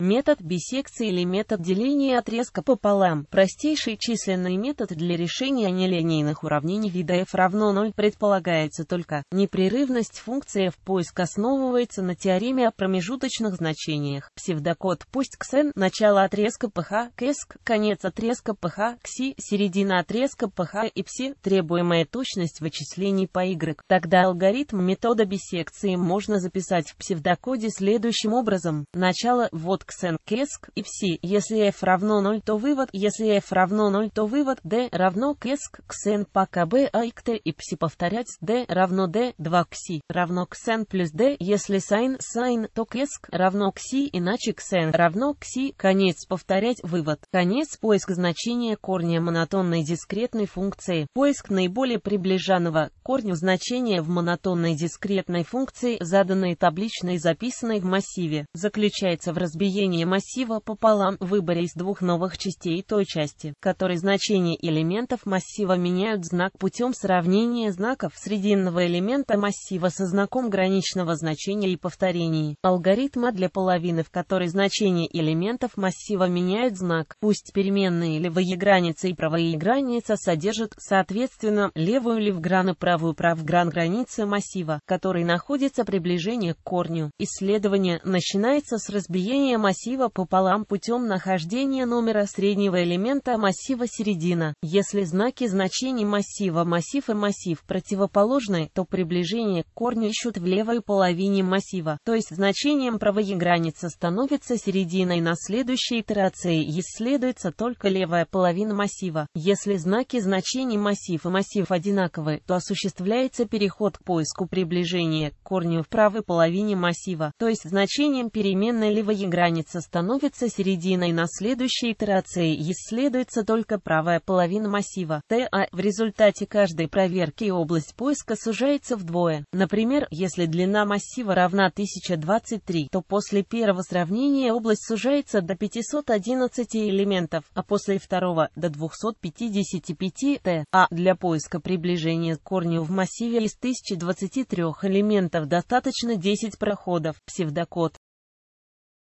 Метод бисекции или метод деления отрезка пополам – простейший численный метод для решения нелинейных уравнений вида f равно 0 предполагается только. Непрерывность функции в поиск основывается на теореме о промежуточных значениях. Псевдокод пусть xn – начало отрезка ph, кэск – конец отрезка ph, кси – середина отрезка ph и пси – требуемая точность вычислений по y. Тогда алгоритм метода бисекции можно записать в псевдокоде следующим образом. Начало – вот xn кеск и все, если f равно 0, то вывод, если f равно 0, то вывод d равно кеск xn по kb а и и пси повторять d равно d 2 кси равно xn плюс d, если sin sin, то кеск равно кси, иначе xn равно кси, конец повторять вывод, конец поиск значения корня монотонной дискретной функции, поиск наиболее приближенного к корню значения в монотонной дискретной функции, заданной табличной записанной в массиве, заключается в разбиении деление массива пополам в выборе из двух новых частей той части, которой значения элементов массива меняют знак путем сравнения знаков срединного элемента массива со знаком граничного значения и повторений. Алгоритма для половины, в которой значения элементов массива меняют знак, пусть переменные левые границы и правые граница содержат, соответственно, левую левгран и правую правгран границы массива, который находится приближение к корню. Исследование начинается с разбиения массива массива пополам путем нахождения номера среднего элемента массива середина. Если знаки значений массива массив и массив противоположны, то приближение к корню ищут в левой половине массива, то есть значением правой границы становится серединой на следующей итерации исследуется только левая половина массива. Если знаки значений массив и массив одинаковы, то осуществляется переход к поиску приближения к корню в правой половине массива, то есть значением переменной левой границы задница становится серединой на следующей итерации и исследуется только правая половина массива ТА. В результате каждой проверки область поиска сужается вдвое. Например, если длина массива равна 1023, то после первого сравнения область сужается до 511 элементов, а после второго – до 255 Т. А. а для поиска приближения к корню в массиве из 1023 элементов достаточно 10 проходов. Псевдокод